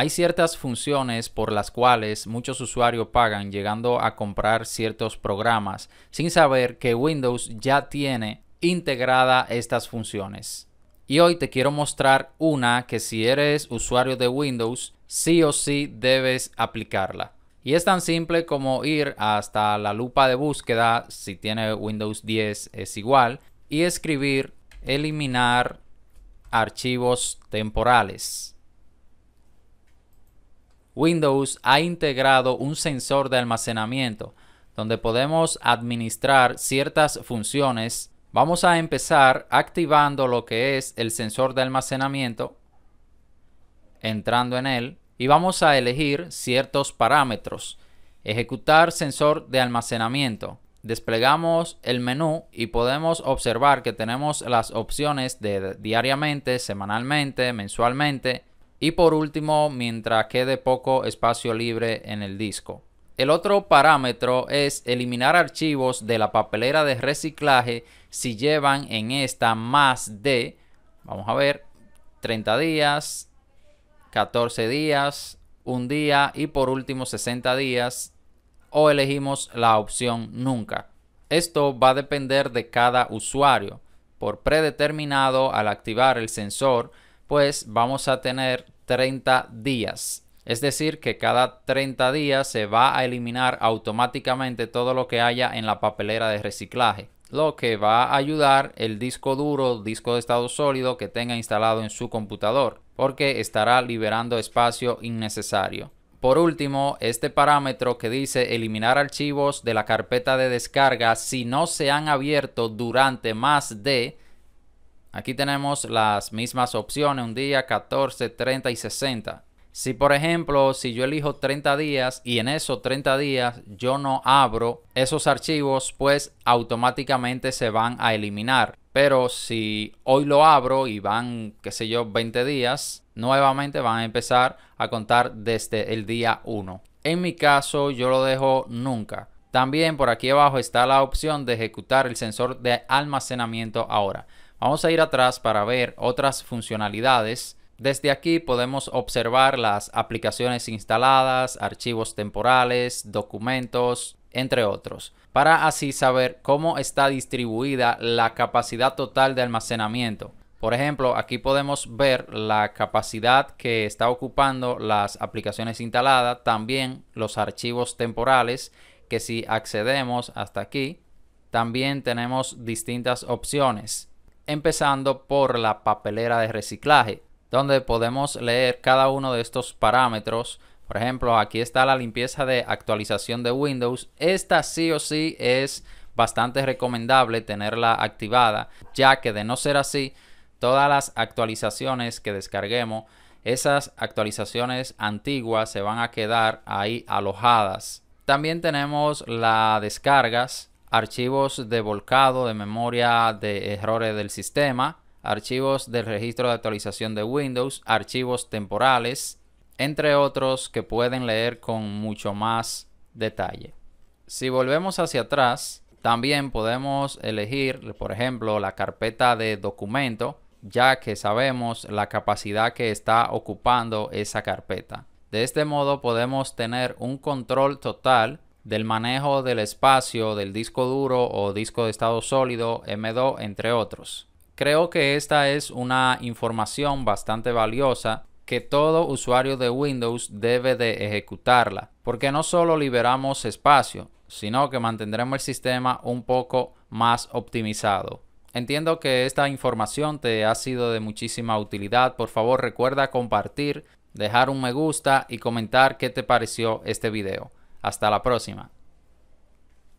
Hay ciertas funciones por las cuales muchos usuarios pagan llegando a comprar ciertos programas sin saber que Windows ya tiene integrada estas funciones. Y hoy te quiero mostrar una que si eres usuario de Windows, sí o sí debes aplicarla. Y es tan simple como ir hasta la lupa de búsqueda, si tiene Windows 10 es igual, y escribir eliminar archivos temporales. Windows ha integrado un sensor de almacenamiento donde podemos administrar ciertas funciones. Vamos a empezar activando lo que es el sensor de almacenamiento, entrando en él y vamos a elegir ciertos parámetros. Ejecutar sensor de almacenamiento. Desplegamos el menú y podemos observar que tenemos las opciones de diariamente, semanalmente, mensualmente y por último, mientras quede poco espacio libre en el disco. El otro parámetro es eliminar archivos de la papelera de reciclaje si llevan en esta más de, vamos a ver, 30 días, 14 días, un día y por último 60 días o elegimos la opción nunca. Esto va a depender de cada usuario. Por predeterminado, al activar el sensor, pues vamos a tener 30 días. Es decir, que cada 30 días se va a eliminar automáticamente todo lo que haya en la papelera de reciclaje, lo que va a ayudar el disco duro, disco de estado sólido que tenga instalado en su computador, porque estará liberando espacio innecesario. Por último, este parámetro que dice eliminar archivos de la carpeta de descarga si no se han abierto durante más de Aquí tenemos las mismas opciones, un día, 14, 30 y 60. Si por ejemplo, si yo elijo 30 días y en esos 30 días yo no abro esos archivos, pues automáticamente se van a eliminar. Pero si hoy lo abro y van, qué sé yo, 20 días, nuevamente van a empezar a contar desde el día 1. En mi caso yo lo dejo nunca. También por aquí abajo está la opción de ejecutar el sensor de almacenamiento ahora. Vamos a ir atrás para ver otras funcionalidades. Desde aquí podemos observar las aplicaciones instaladas, archivos temporales, documentos, entre otros, para así saber cómo está distribuida la capacidad total de almacenamiento. Por ejemplo, aquí podemos ver la capacidad que está ocupando las aplicaciones instaladas, también los archivos temporales, que si accedemos hasta aquí, también tenemos distintas opciones empezando por la papelera de reciclaje, donde podemos leer cada uno de estos parámetros. Por ejemplo, aquí está la limpieza de actualización de Windows. Esta sí o sí es bastante recomendable tenerla activada, ya que de no ser así, todas las actualizaciones que descarguemos, esas actualizaciones antiguas se van a quedar ahí alojadas. También tenemos las descargas, archivos de volcado de memoria de errores del sistema, archivos del registro de actualización de Windows, archivos temporales, entre otros que pueden leer con mucho más detalle. Si volvemos hacia atrás, también podemos elegir, por ejemplo, la carpeta de documento, ya que sabemos la capacidad que está ocupando esa carpeta. De este modo podemos tener un control total del manejo del espacio del disco duro o disco de estado sólido M2, entre otros. Creo que esta es una información bastante valiosa que todo usuario de Windows debe de ejecutarla, porque no solo liberamos espacio, sino que mantendremos el sistema un poco más optimizado. Entiendo que esta información te ha sido de muchísima utilidad, por favor recuerda compartir, dejar un me gusta y comentar qué te pareció este video. Hasta la próxima.